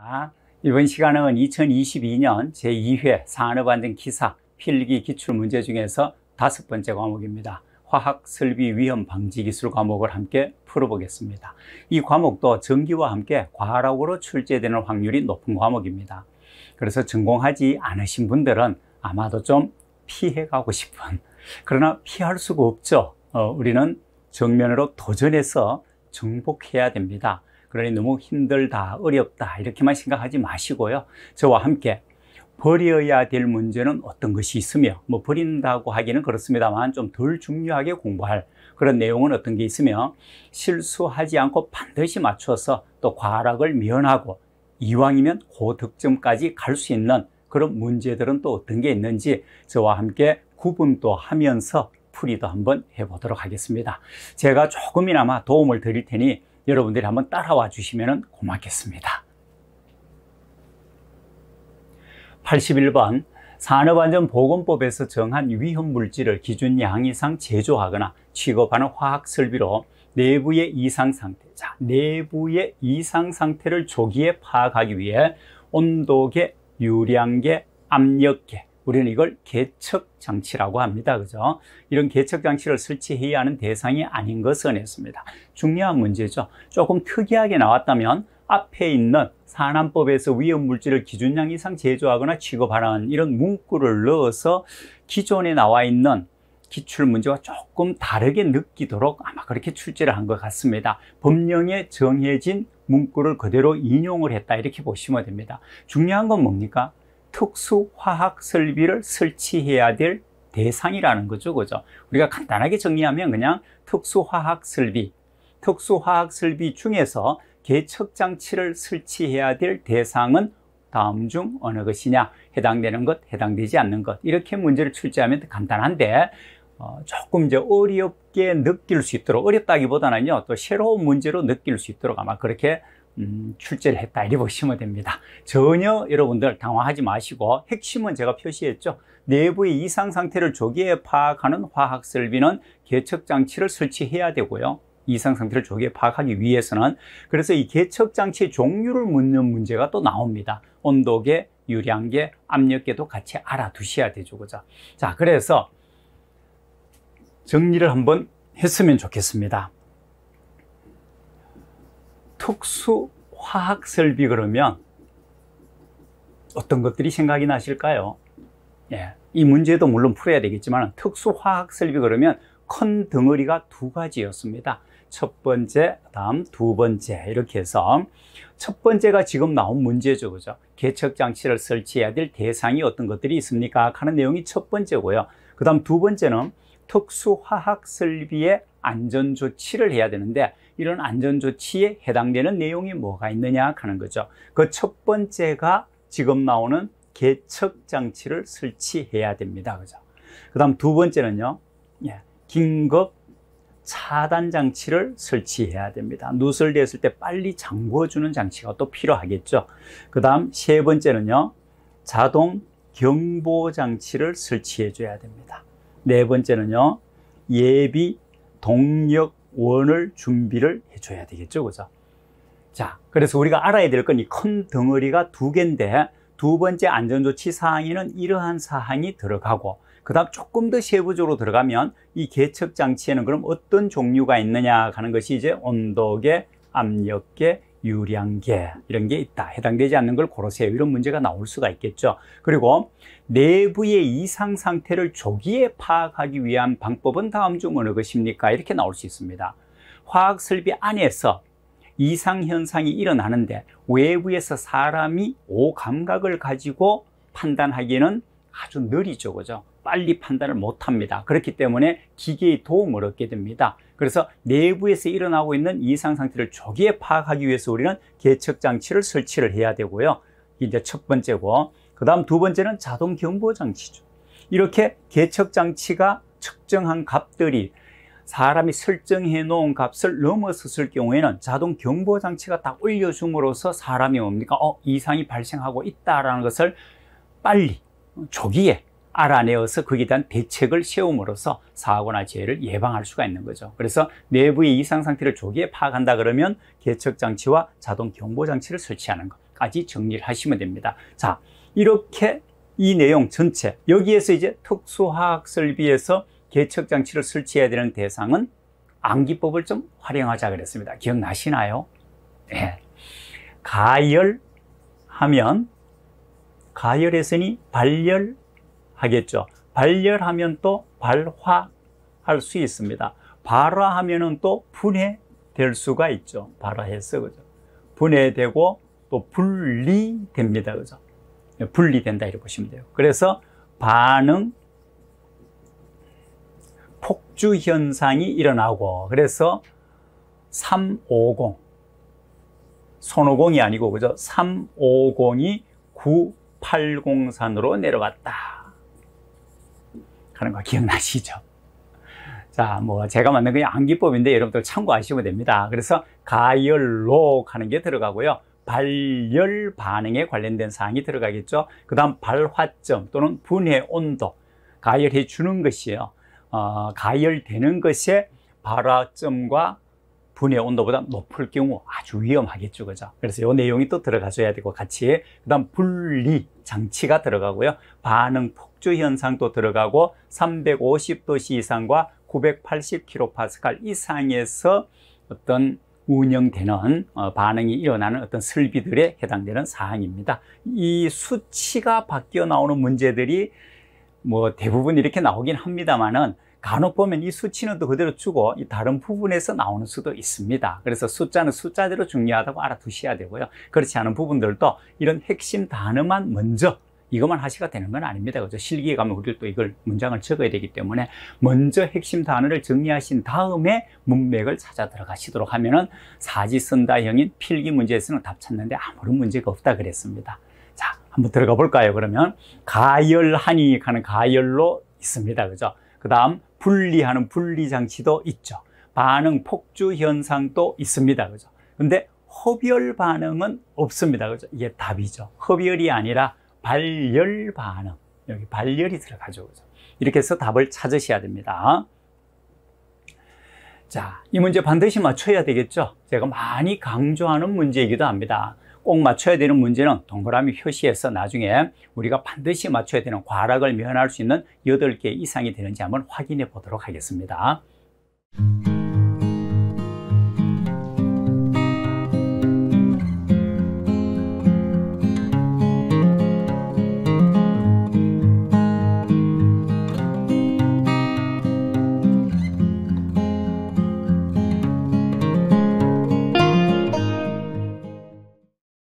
아, 이번 시간은 2022년 제2회 산업안전 기사 필기 기출 문제 중에서 다섯 번째 과목입니다. 화학 설비 위험 방지 기술 과목을 함께 풀어보겠습니다. 이 과목도 전기와 함께 과학으로 출제되는 확률이 높은 과목입니다. 그래서 전공하지 않으신 분들은 아마도 좀 피해가고 싶은 그러나 피할 수가 없죠. 어, 우리는 정면으로 도전해서 정복해야 됩니다. 그러니 너무 힘들다, 어렵다 이렇게만 생각하지 마시고요. 저와 함께 버려야 될 문제는 어떤 것이 있으며 뭐 버린다고 하기는 그렇습니다만 좀 덜 중요하게 공부할 그런 내용은 어떤 게 있으며 실수하지 않고 반드시 맞춰서 또 과락을 면하고 이왕이면 고득점까지 갈 수 있는 그런 문제들은 또 어떤 게 있는지 저와 함께 구분도 하면서 풀이도 한번 해보도록 하겠습니다. 제가 조금이나마 도움을 드릴 테니 여러분들이 한번 따라와 주시면 고맙겠습니다. 81번 산업안전보건법에서 정한 위험물질을 기준 양 이상 제조하거나 취급하는 화학설비로 내부의 이상상태, 자, 내부의 이상상태를 조기에 파악하기 위해 온도계, 유량계, 압력계, 우리는 이걸 개척 장치라고 합니다. 그죠? 이런 개척 장치를 설치해야 하는 대상이 아닌 것은 했습니다. 중요한 문제죠. 조금 특이하게 나왔다면 앞에 있는 산안법에서 위험 물질을 기준량 이상 제조하거나 취급하는 라 이런 문구를 넣어서 기존에 나와 있는 기출 문제와 조금 다르게 느끼도록 아마 그렇게 출제를 한 것 같습니다. 법령에 정해진 문구를 그대로 인용을 했다 이렇게 보시면 됩니다. 중요한 건 뭡니까? 특수 화학 설비를 설치해야 될 대상이라는 거죠. 그죠? 우리가 간단하게 정리하면 그냥 특수 화학 설비, 특수 화학 설비 중에서 개척 장치를 설치해야 될 대상은 다음 중 어느 것이냐 해당되는 것 해당되지 않는 것 이렇게 문제를 출제하면 간단한데 어, 조금 이제 어렵게 느낄 수 있도록 어렵다기보다는요 또 새로운 문제로 느낄 수 있도록 아마 그렇게 음, 출제를 했다 이렇게 보시면 됩니다. 전혀 여러분들 당황하지 마시고 핵심은 제가 표시했죠. 내부의 이상 상태를 조기에 파악하는 화학 설비는 개척 장치를 설치해야 되고요. 이상 상태를 조기에 파악하기 위해서는 그래서 이 개척 장치의 종류를 묻는 문제가 또 나옵니다. 온도계, 유량계, 압력계도 같이 알아두셔야 되죠. 그죠? 자, 그래서 정리를 한번 했으면 좋겠습니다. 특수 화학 설비 그러면 어떤 것들이 생각이 나실까요? 예, 이 문제도 물론 풀어야 되겠지만 특수 화학 설비 그러면 큰 덩어리가 두 가지였습니다. 첫 번째, 다음 두 번째 이렇게 해서 첫 번째가 지금 나온 문제죠, 그죠? 개척 장치를 설치해야 될 대상이 어떤 것들이 있습니까? 하는 내용이 첫 번째고요. 그다음 두 번째는 특수 화학 설비의 안전 조치를 해야 되는데 이런 안전조치에 해당되는 내용이 뭐가 있느냐 하는 거죠. 그 첫 번째가 지금 나오는 개척장치를 설치해야 됩니다. 그죠? 그 다음 두 번째는요, 예, 긴급 차단 장치를 설치해야 됩니다. 누설됐을 때 빨리 잠궈주는 장치가 또 필요하겠죠. 그 다음 세 번째는요, 자동 경보 장치를 설치해 줘야 됩니다. 네 번째는요, 예비 동력 원을 준비를 해줘야 되겠죠. 그죠? 자, 그래서 우리가 알아야 될 건 이 큰 덩어리가 두 개인데 두 번째 안전조치 사항에는 이러한 사항이 들어가고 그 다음 조금 더 세부적으로 들어가면 이 개척 장치에는 그럼 어떤 종류가 있느냐 하는 것이 이제 온도계, 압력계, 유량계 이런 게 있다. 해당되지 않는 걸 고르세요. 이런 문제가 나올 수가 있겠죠. 그리고 내부의 이상 상태를 조기에 파악하기 위한 방법은 다음 중 어느 것입니까? 이렇게 나올 수 있습니다. 화학 설비 안에서 이상 현상이 일어나는데 외부에서 사람이 오감각을 가지고 판단하기에는 아주 느리죠. 그죠? 빨리 판단을 못합니다. 그렇기 때문에 기계의 도움을 얻게 됩니다. 그래서 내부에서 일어나고 있는 이상 상태를 조기에 파악하기 위해서 우리는 계측 장치를 설치를 해야 되고요. 이제 첫 번째고 그 다음 두 번째는 자동 경보 장치죠. 이렇게 계측 장치가 측정한 값들이 사람이 설정해 놓은 값을 넘어섰을 경우에는 자동 경보 장치가 딱 올려줌으로써 사람이 뭡니까? 어, 이상이 발생하고 있다라는 것을 빨리 조기에 알아내어서 거기에 대한 대책을 세움으로써 사고나 재해를 예방할 수가 있는 거죠. 그래서 내부의 이상 상태를 조기에 파악한다 그러면 개척 장치와 자동 경보 장치를 설치하는 것까지 정리를 하시면 됩니다. 자, 이렇게 이 내용 전체 여기에서 이제 특수화학 설비에서 개척 장치를 설치해야 되는 대상은 암기법을 좀 활용하자 그랬습니다. 기억나시나요? 네. 가열 하면 가열에서니 발열 하겠죠. 발열하면 또 발화할 수 있습니다. 발화하면은 또 분해될 수가 있죠. 발화해서 그죠. 분해되고 또 분리됩니다. 그죠. 분리된다 이렇게 보시면 돼요. 그래서 반응 폭주 현상이 일어나고 그래서 350 손오공이 아니고 그죠? 350이 980산으로 내려갔다. 하는 거 기억나시죠? 자, 뭐 제가 만든 그 암기법인데 여러분들 참고하시면 됩니다. 그래서 가열로 하는 게 들어가고요. 발열 반응에 관련된 사항이 들어가겠죠. 그 다음 발화점 또는 분해 온도, 가열해 주는 것이에요. 어, 가열되는 것의 발화점과 분해 온도보다 높을 경우 아주 위험하겠죠 그죠 그래서 이 내용이 또 들어가줘야 되고 같이 그 다음 분리 장치가 들어가고요 반응 폭주 현상도 들어가고 350도씨 이상과 980kPa 이상에서 어떤 운영되는 어, 반응이 일어나는 어떤 설비들에 해당되는 사항입니다 이 수치가 바뀌어 나오는 문제들이 뭐 대부분 이렇게 나오긴 합니다만은 간혹 보면 이 수치는 또 그대로 주고 이 다른 부분에서 나오는 수도 있습니다. 그래서 숫자는 숫자대로 중요하다고 알아두셔야 되고요. 그렇지 않은 부분들도 이런 핵심 단어만 먼저 이것만 하시가 되는 건 아닙니다. 그죠? 실기에 가면 우리또 이걸 문장을 적어야 되기 때문에 먼저 핵심 단어를 정리하신 다음에 문맥을 찾아 들어가시도록 하면은 사지 쓴다 형인 필기 문제에서는 답 찾는데 아무런 문제가 없다 그랬습니다. 자, 한번 들어가 볼까요? 그러면 가열하니 하는 가열로 있습니다. 그죠? 그 다음 분리하는 분리장치도 있죠. 반응 폭주 현상도 있습니다. 그죠? 근데 흡열 반응은 없습니다. 그죠? 이게 답이죠. 흡열이 아니라 발열 반응. 여기 발열이 들어가죠. 그죠? 이렇게 해서 답을 찾으셔야 됩니다. 자, 이 문제 반드시 맞춰야 되겠죠? 제가 많이 강조하는 문제이기도 합니다. 꼭 맞춰야 되는 문제는 동그라미 표시해서 나중에 우리가 반드시 맞춰야 되는 과락을 면할 수 있는 8개 이상이 되는지 한번 확인해 보도록 하겠습니다.